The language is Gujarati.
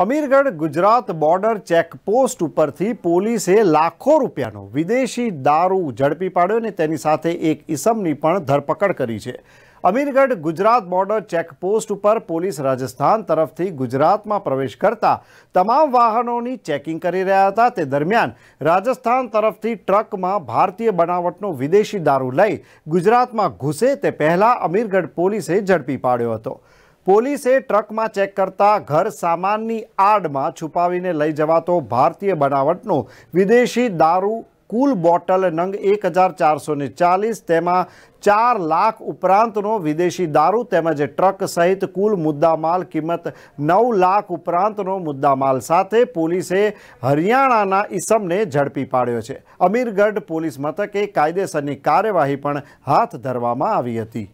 અમીરગઢ ગુજરાત બોર્ડર ચેકપોસ્ટ ઉપરથી પોલીસે લાખો રૂપિયાનો વિદેશી દારૂ ઝડપી પાડ્યો અને તેની સાથે એક ઇસમની પણ ધરપકડ કરી છે અમીરગઢ ગુજરાત બોર્ડર ચેકપોસ્ટ ઉપર પોલીસ રાજસ્થાન તરફથી ગુજરાતમાં પ્રવેશ કરતા તમામ વાહનોની ચેકિંગ કરી રહ્યા હતા તે દરમિયાન રાજસ્થાન તરફથી ટ્રકમાં ભારતીય બનાવટનો વિદેશી દારૂ લઈ ગુજરાતમાં ઘૂસે તે પહેલાં અમીરગઢ પોલીસે ઝડપી પાડ્યો હતો પોલીસે ટ્રકમાં ચેક કરતા ઘર સામાનની આડમાં છુપાવીને લઈ જવાતો ભારતીય બનાવટનો વિદેશી દારૂ કુલ બોટલ નંગ એક હજાર ચારસો ચાલીસ તેમાં ચાર લાખ ઉપરાંતનો વિદેશી દારૂ તેમજ ટ્રક સહિત કુલ મુદ્દામાલ કિંમત નવ લાખ ઉપરાંતનો મુદ્દામાલ સાથે પોલીસે હરિયાણાના ઈસમને ઝડપી પાડ્યો છે અમીરગઢ પોલીસ મથકે કાયદેસરની કાર્યવાહી પણ હાથ ધરવામાં આવી હતી